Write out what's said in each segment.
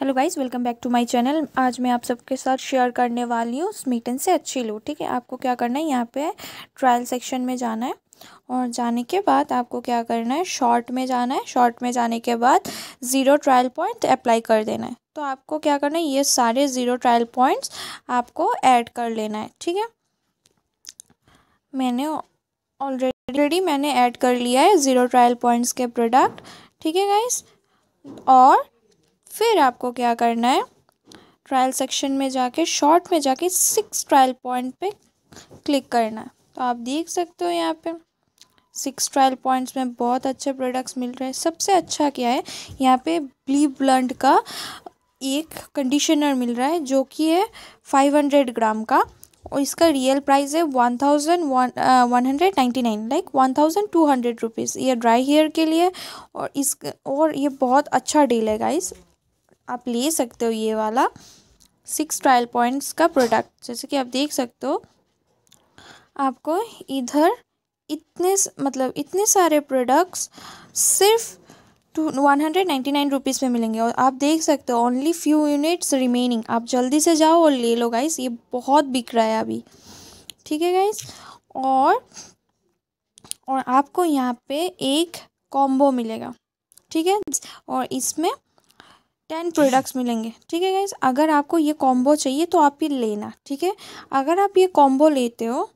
hello guys welcome back to my channel आज मैं आप सबके साथ शेयर करने वाली हूँ स्मीटन से अच्छी लो ठीक है आपको क्या करना है यहाँ पे ट्रायल सेक्शन में जाना है और जाने के बाद आपको क्या करना है शॉर्ट में जाना है शॉर्ट में जाने के बाद ज़ीरो ट्रायल पॉइंट अप्लाई कर देना है तो आपको क्या करना है ये सारे ज़ीरो ट्रायल पॉइंट्स आपको ऐड कर लेना है ठीक है मैंने ऑलरेडी मैंने ऐड कर लिया है ज़ीरो ट्रायल पॉइंट्स के प्रोडक्ट ठीक है गाइस और फिर आपको क्या करना है ट्रायल सेक्शन में जाके शॉर्ट में जाके सिक्स ट्रायल पॉइंट पे क्लिक करना है तो आप देख सकते हो यहाँ पे सिक्स ट्रायल पॉइंट्स में बहुत अच्छे प्रोडक्ट्स मिल रहे हैं सबसे अच्छा क्या है यहाँ पे ब्ली ब्लंट का एक कंडीशनर मिल रहा है जो कि है फाइव हंड्रेड ग्राम का और इसका रियल प्राइस है one thousand one one hundred ninety nine like one thousand two hundred rupees ये ड्राई हेयर के लिए और इस और ये बहुत अच्छा डील है गाइस आप ले सकते हो ये वाला सिक्स ट्रायल पॉइंट्स का प्रोडक्ट जैसे कि आप देख सकते हो आपको इधर इतने मतलब इतने सारे प्रोडक्ट्स सिर्फ two one hundred ninety nine rupees में मिलेंगे और आप देख सकते हो ओनली फ्यू यूनिट्स रिमेनिंग आप जल्दी से जाओ और ले लो गाइस ये बहुत बिक रहा है अभी ठीक है गाइस और और आपको यहाँ पे एक कॉम्बो मिलेगा ठीक है और इसमें टेन प्रोडक्ट्स मिलेंगे ठीक है गाइज अगर आपको ये कॉम्बो चाहिए तो आप ये लेना ठीक है अगर आप ये कॉम्बो लेते हो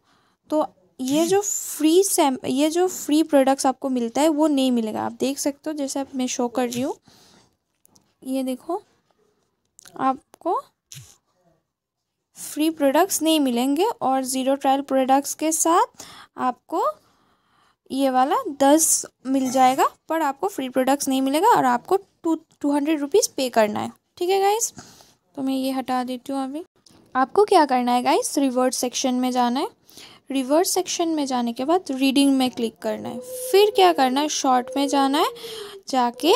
तो ये जो फ्री सैम ये जो फ्री प्रोडक्ट्स आपको मिलता है वो नहीं मिलेगा आप देख सकते हो जैसे आप मैं शो कर रही हूँ ये देखो आपको फ्री प्रोडक्ट्स नहीं मिलेंगे और ज़ीरो ट्रायल प्रोडक्ट्स के साथ आपको ये वाला दस मिल जाएगा पर आपको फ्री प्रोडक्ट्स नहीं मिलेगा और आपको टू टू हंड्रेड रुपीज़ पे करना है ठीक है गाइस तो मैं ये हटा देती हूँ अभी आपको क्या करना है गाइस रिवर्स सेक्शन में जाना है रिवर्स सेक्शन में जाने के बाद रीडिंग में क्लिक करना है फिर क्या करना है शॉर्ट में जाना है जाके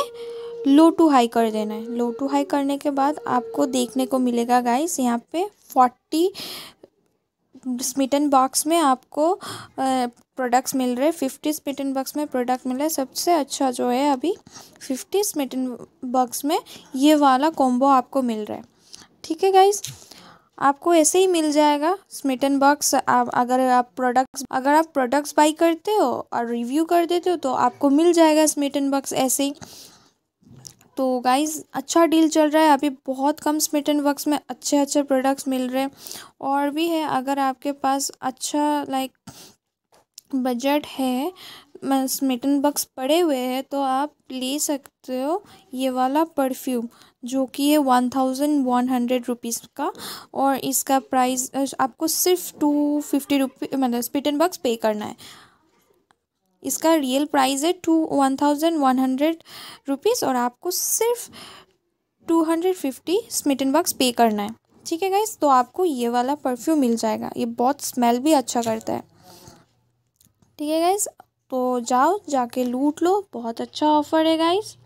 लो टू हाई कर देना है लो टू हाई करने के बाद आपको देखने को मिलेगा गाइस यहाँ पे फोर्टी स्मिटन बॉक्स में आपको प्रोडक्ट्स मिल रहे फिफ्टी स्मिटन बॉक्स में प्रोडक्ट मिल रहा है सबसे अच्छा जो है अभी फिफ्टी स्मिटन बॉक्स में ये वाला कॉम्बो आपको मिल रहा है ठीक है गाइज़ आपको ऐसे ही मिल जाएगा स्मिटन बॉक्स आप अगर आप प्रोडक्ट्स अगर आप प्रोडक्ट्स बाई करते हो और रिव्यू कर देते हो तो आपको मिल जाएगा स्मिटन बॉक्स ऐसे ही तो गाइज अच्छा डील चल रहा है अभी बहुत कम स्मिटन वर्क में अच्छे अच्छे प्रोडक्ट्स मिल रहे हैं और भी है अगर आपके पास अच्छा लाइक बजट है स्मिटन बक्स पड़े हुए हैं तो आप ले सकते हो ये वाला परफ्यूम जो कि है one thousand one hundred rupees का और इसका प्राइस आपको सिर्फ टू फिफ्टी रुपी मतलब स्मिटन बक्स पे करना है इसका रियल प्राइस है two one thousand one hundred rupees और आपको सिर्फ two hundred fifty Smytten bucks पे करना है ठीक है गाइज तो आपको ये वाला परफ्यूम मिल जाएगा ये बहुत स्मेल भी अच्छा करता है ठीक है गाइज तो जाओ जाके लूट लो बहुत अच्छा ऑफर है गाइज़